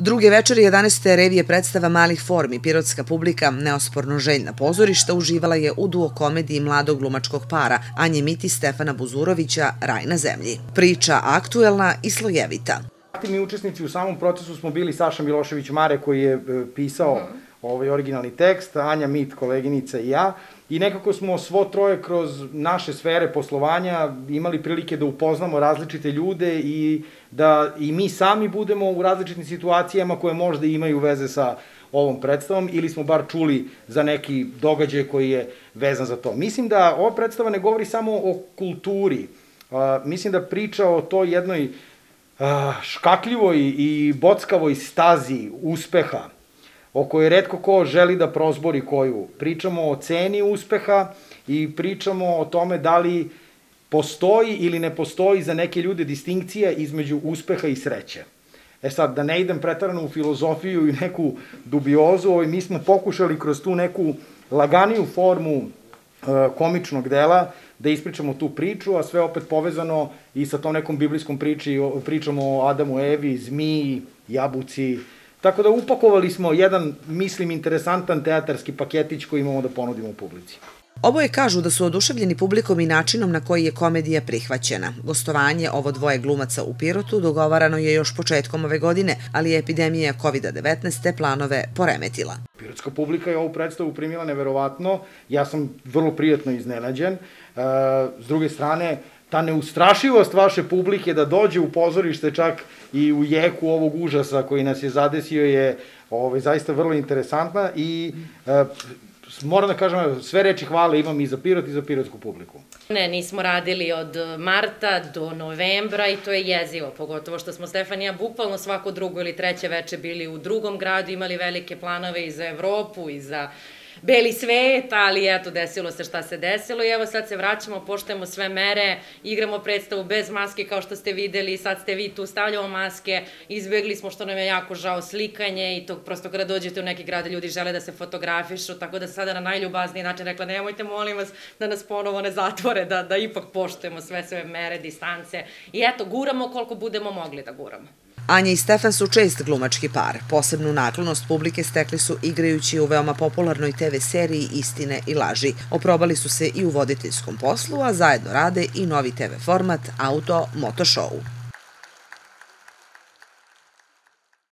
Druge večeri 11. revije predstava malih formi, pirotska publika, neosporno željna pozorišta, uživala je u duo komediji mladog glumačkog para Anje Miti Stefana Buzurovića, Raj na zemlji. Priča aktuelna i slojevita. Aktivni učesnici u samom procesu smo bili Saša Milošević Mare koji je e, pisao mhm ovaj originalni tekst, Anja Mit, koleginica i ja. I nekako smo svo troje kroz naše sfere poslovanja imali prilike da upoznamo različite ljude i da i mi sami budemo u različitim situacijama koje možda imaju veze sa ovom predstavom ili smo bar čuli za neki događaj koji je vezan za to. Mislim da ova predstava ne govori samo o kulturi. Uh, mislim da priča o toj jednoj uh, škakljivoj i bockavoj stazi uspeha o kojoj redko ko želi da prozbori koju. Pričamo o ceni uspeha i pričamo o tome da li postoji ili ne postoji za neke ljude distinkcija između uspeha i sreće. E sad, da ne idem pretarano u filozofiju i neku dubiozu, ovaj, mi smo pokušali kroz tu neku laganiju formu e, komičnog dela, da ispričamo tu priču, a sve opet povezano i sa tom nekom biblijskom priči, pričamo o Adamu, Evi, zmiji, jabuci, Tako da upakovali smo jedan, mislim, interesantan teatarski paketić koji imamo da ponudimo u publici. Oboje kažu da su oduševljeni publikom i načinom na koji je komedija prihvaćena. Gostovanje ovo dvoje glumaca u Pirotu dogovarano je još početkom ove godine, ali je epidemija COVID-19 te planove poremetila. Pirotska publika je ovu predstavu primila neverovatno. Ja sam vrlo prijatno iznenađen. E, s druge strane, ta neustrašivost vaše publike da dođe u pozorište čak i u jeku ovog užasa koji nas je zadesio je ovaj, zaista vrlo interesantna i eh, moram da kažem, sve reči hvale imam i za Pirot i za pirotsku publiku. Ne, nismo radili od marta do novembra i to je jezivo, pogotovo što smo Stefanija bukvalno svako drugo ili treće veče bili u drugom gradu, imali velike planove i za Evropu i za beli svet, ali eto, desilo se šta se desilo i evo sad se vraćamo, poštajemo sve mere, igramo predstavu bez maske kao što ste videli, sad ste vi tu stavljamo maske, izbegli smo što nam je jako žao slikanje i to prosto kada dođete u neki grad ljudi žele da se fotografišu, tako da sada na najljubazniji način rekla nemojte molim vas da nas ponovo ne zatvore, da, da ipak poštujemo sve sve mere, distance i eto, guramo koliko budemo mogli da guramo. Anja i Stefan su čest glumački par. Posebnu naklonost publike stekli su igrajući u veoma popularnoj TV seriji Istine i laži. Oprobali su se i u voditeljskom poslu, a zajedno rade i novi TV format Auto Moto Show.